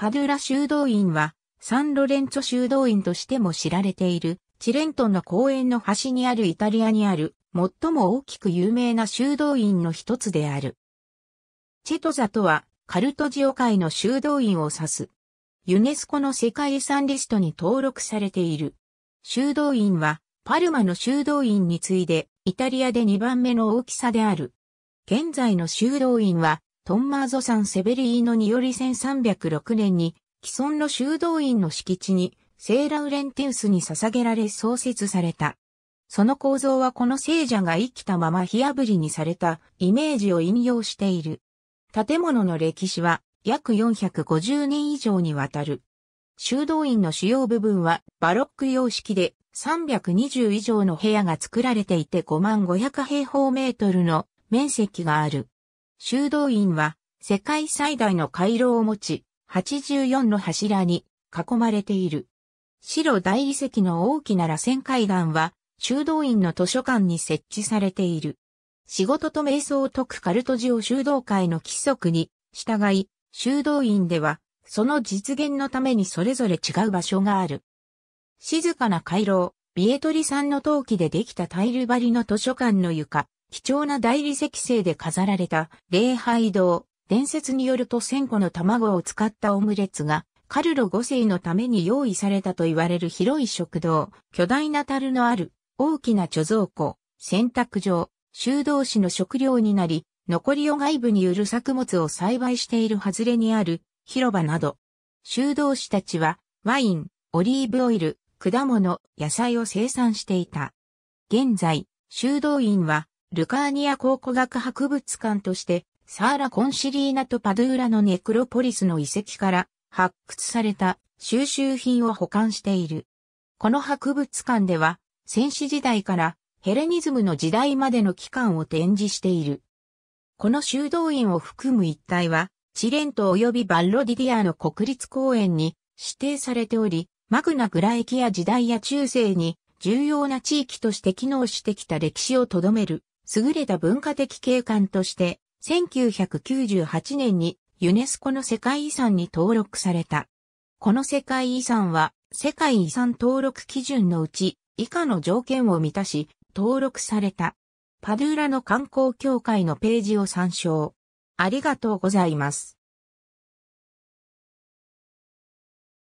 パドゥラ修道院は、サンロレンツォ修道院としても知られている、チレントンの公園の端にあるイタリアにある、最も大きく有名な修道院の一つである。チェトザとは、カルトジオ界の修道院を指す。ユネスコの世界遺産リストに登録されている。修道院は、パルマの修道院に次いで、イタリアで2番目の大きさである。現在の修道院は、トンマーゾさんセベリーノにより1306年に既存の修道院の敷地に聖ラウレンテウスに捧げられ創設された。その構造はこの聖者が生きたまま火炙りにされたイメージを引用している。建物の歴史は約450年以上にわたる。修道院の主要部分はバロック様式で320以上の部屋が作られていて5万500平方メートルの面積がある。修道院は世界最大の回廊を持ち、84の柱に囲まれている。白大理石の大きな螺旋階段は修道院の図書館に設置されている。仕事と瞑想を解くカルト上修道会の規則に従い、修道院ではその実現のためにそれぞれ違う場所がある。静かな回廊、ビエトリさんの陶器でできたタイル張りの図書館の床、貴重な大理石製で飾られた礼拝堂、伝説によると1000個の卵を使ったオムレツが、カルロ5世のために用意されたと言われる広い食堂、巨大な樽のある、大きな貯蔵庫、洗濯場、修道士の食料になり、残りを外部に売る作物を栽培している外れにある広場など、修道士たちはワイン、オリーブオイル、果物、野菜を生産していた。現在、修道院はルカーニア考古学博物館として、サーラ・コンシリーナとパドゥーラのネクロポリスの遺跡から発掘された収集品を保管している。この博物館では、戦死時代からヘレニズムの時代までの期間を展示している。この修道院を含む一帯は、チレント及びバッロディディアの国立公園に指定されており、マグナグラエキア時代や中世に重要な地域として機能してきた歴史をとどめる優れた文化的景観として、1998年にユネスコの世界遺産に登録された。この世界遺産は、世界遺産登録基準のうち、以下の条件を満たし、登録された。パドゥーラの観光協会のページを参照。ありがとうございます。